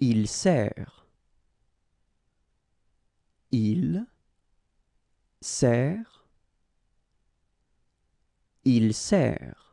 Il sert. Il sert. Il sert.